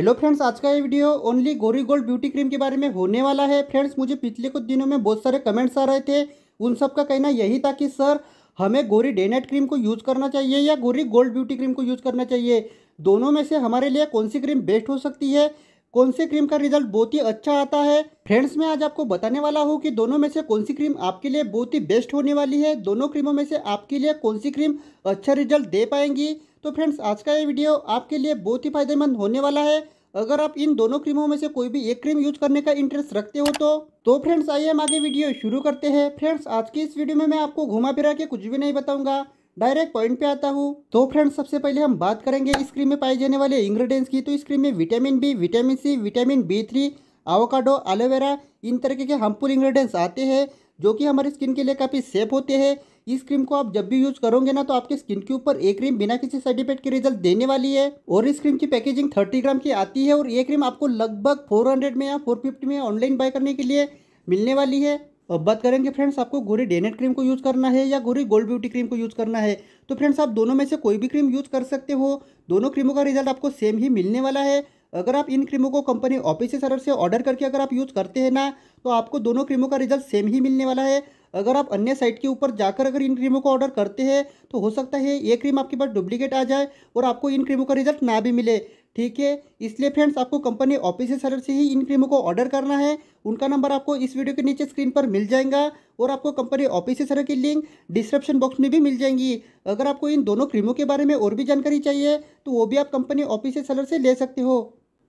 hello friends आज का ये video only Gori gold beauty cream के बारे में होने वाला है फ्रेंड्स मुझे पिछले कुछ दिनों में बहुत सारे कमेंट्स आ रहे थे उन सब का कहना यही था कि सर हमें गोरी डे नाइट क्रीम को यूज़ करना चाहिए या गोरी गोल्ड ब्यूटी क्रीम को यूज़ करना चाहिए दोनों में से हमारे लिए कौन सी क्रीम बेस्ट हो सकती है कौन सी क्रीम का रिजल्ट बहुत ही अच्छा आता है फ्रेंड्स मैं आज आपको बताने वाला हूँ कि दोनों में से कौन सी क्रीम आपके लिए बहुत ही बेस्ट होने वाली है दोनों क्रीमों में से आपके लिए कौन सी क्रीम अच्छा रिजल्ट दे पाएंगी तो फ्रेंड्स आज का ये वीडियो आपके लिए बहुत ही फायदेमंद होने वाला है अगर आप इन दोनों क्रीमों में से कोई भी एक क्रीम यूज करने का इंटरेस्ट रखते हो तो तो फ्रेंड्स आइए हम आगे वीडियो शुरू करते हैं फ्रेंड्स आज की इस वीडियो में मैं आपको घुमा फिरा के कुछ भी नहीं बताऊंगा डायरेक्ट पॉइंट पे आता हूँ तो फ्रेंड्स सबसे पहले हम बात करेंगे इस क्रीम में पाए जाने वाले इंग्रीडियंट्स की तो इस क्रीम में vitamin B vitamin C vitamin B three avocado aloe vera इन तरीके के हार्मफुल इंग्रीडियंट्स आते हैं जो कि हमारी स्किन के लिए काफ़ी सेफ होते हैं इस क्रीम को आप जब भी यूज करोगे ना तो आपके स्किन के ऊपर एक क्रीम बिना किसी साइड इफेक्ट के रिजल्ट देने वाली है और इस क्रीम की पैकेजिंग थर्टी ग्राम की आती है और ये क्रीम आपको लगभग फोर में या फोर में ऑनलाइन बाय करने के लिए मिलने वाली है अब बात करेंगे फ्रेंड्स आपको गोरी डेनेट क्रीम को यूज़ करना है या गोरी गोल्ड ब्यूटी क्रीम को यूज़ करना है तो फ्रेंड्स आप दोनों में से कोई भी क्रीम यूज़ कर सकते हो दोनों क्रीमों का रिजल्ट आपको सेम ही मिलने वाला है अगर आप इन क्रीमों को कंपनी ऑफिस से ऑर्डर करके अगर आप यूज़ करते हैं ना तो आपको दोनों क्रीमों का रिजल्ट सेम ही मिलने वाला है अगर आप अन्य साइट के ऊपर जाकर अगर इन क्रीमों को ऑर्डर करते हैं तो हो सकता है ये क्रीम आपके पास डुप्लीकेट आ जाए और आपको इन क्रीमों का रिजल्ट ना भी मिले ठीक है इसलिए फ्रेंड्स आपको कंपनी ऑफिस सेलर से ही इन क्रीमों को ऑर्डर करना है उनका नंबर आपको इस वीडियो के नीचे स्क्रीन पर मिल जाएगा और आपको कंपनी ऑफिस सेलर की लिंक डिस्क्रिप्शन बॉक्स में भी मिल जाएंगी अगर आपको इन दोनों क्रीमों के बारे में और भी जानकारी चाहिए तो वो भी आप कंपनी ऑफिस सलर से ले सकते हो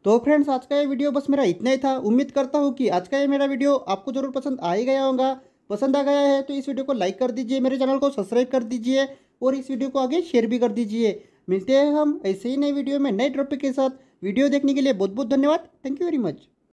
तो फ्रेंड्स आज का ये वीडियो बस मेरा इतना ही था उम्मीद करता हूँ कि आज का ये मेरा वीडियो आपको ज़रूर पसंद आ ही गया होगा पसंद आ गया है तो इस वीडियो को लाइक कर दीजिए मेरे चैनल को सब्सक्राइब कर दीजिए और इस वीडियो को आगे शेयर भी कर दीजिए मिलते हैं हम ऐसे ही नए वीडियो में नए टॉपिक के साथ वीडियो देखने के लिए बहुत बहुत धन्यवाद थैंक यू वेरी मच